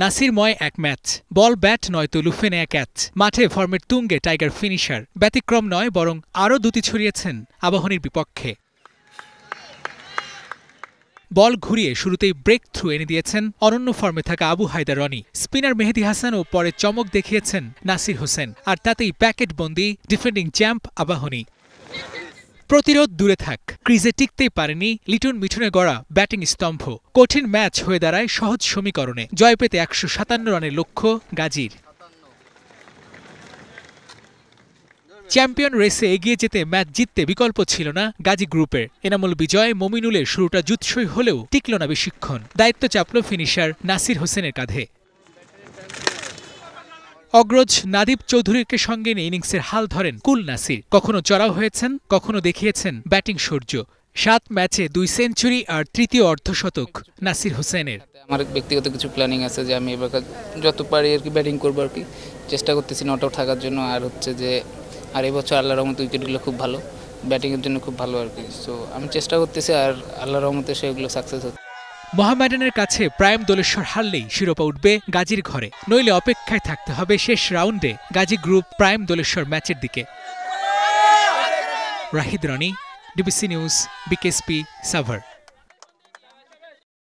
নাসিরময় এক match ball bat নয়তো লুফেনে এক ক্যাচ মাঠে ফর্মের তুঙ্গে টাইগার ফিনিশার ব্যতিক্রম নয় বরং আরও দুটি ছড়িয়েছেন আবাহনীর বিপক্ষে বল ঘুরিয়ে শুরুতেই ব্রেক থ্রু এনে দিয়েছেন অনন্য ফর্মে থাকা আবু হায়দার রনি স্পিনার মেহেদি হাসান ও পরে চমক দেখিয়েছেন নাসির হোসেন আর তাতেই প্যাকেট বন্দি ডিফেন্ডিং চ্যাম্প আবাহনী প্রতিরোধ দূরে থাক ক্রিজে টিকতেই পারেনি লিটন মিঠুনে গড়া ব্যাটিং স্তম্ভ কঠিন ম্যাচ হয়ে দাঁড়ায় সহজ সমীকরণে জয় পেতে একশো সাতান্ন রানের লক্ষ্য গাজীর চ্যাম্পিয়ন রেসে এগিয়ে যেতে ম্যাচ জিততে বিকল্প ছিল না গাজী গ্রুপের এনামুল বিজয় মমিনুলের শুরুটা জুৎসই হলেও টিকল না বেশিক্ষণ দায়িত্ব চাপল ফিনিশার নাসির হোসেনের কাঁধে অগ্রজ নাদীপ চৌধুরীকে সঙ্গে নিয়ে ইনিংসের হাল ধরেন কুল নাসির কখনো চড়াও হয়েছেন কখনো দেখিয়েছেন ব্যাটিং সূর্য সাত ম্যাচে দুই সেঞ্চুরি আর তৃতীয় অর্ধশতক নাসির হোসেনের আমার ব্যক্তিগত কিছু প্ল্যানিং আছে যে আমি এবার যত পারি আর কি ব্যাটিং করবো আর কি চেষ্টা করতেছি নট আউট থাকার জন্য আর হচ্ছে যে আর এবছর আল্লাহ রহমত উইকেটগুলো খুব ভালো ব্যাটিংয়ের জন্য খুব ভালো আর কি সো আমি চেষ্টা করতেছি আর আল্লাহ রহমতে সেগুলো সাকসেস হচ্ছে মোহামেডানের কাছে প্রাইম দলেশ্বর হারলেই শিরোপা উঠবে গাজীর ঘরে নইলে অপেক্ষায় থাকতে হবে শেষ রাউন্ডে গাজী গ্রুপ প্রাইম দলেশ্বর ম্যাচের দিকে Rahid Rony DBC news BKSP Savar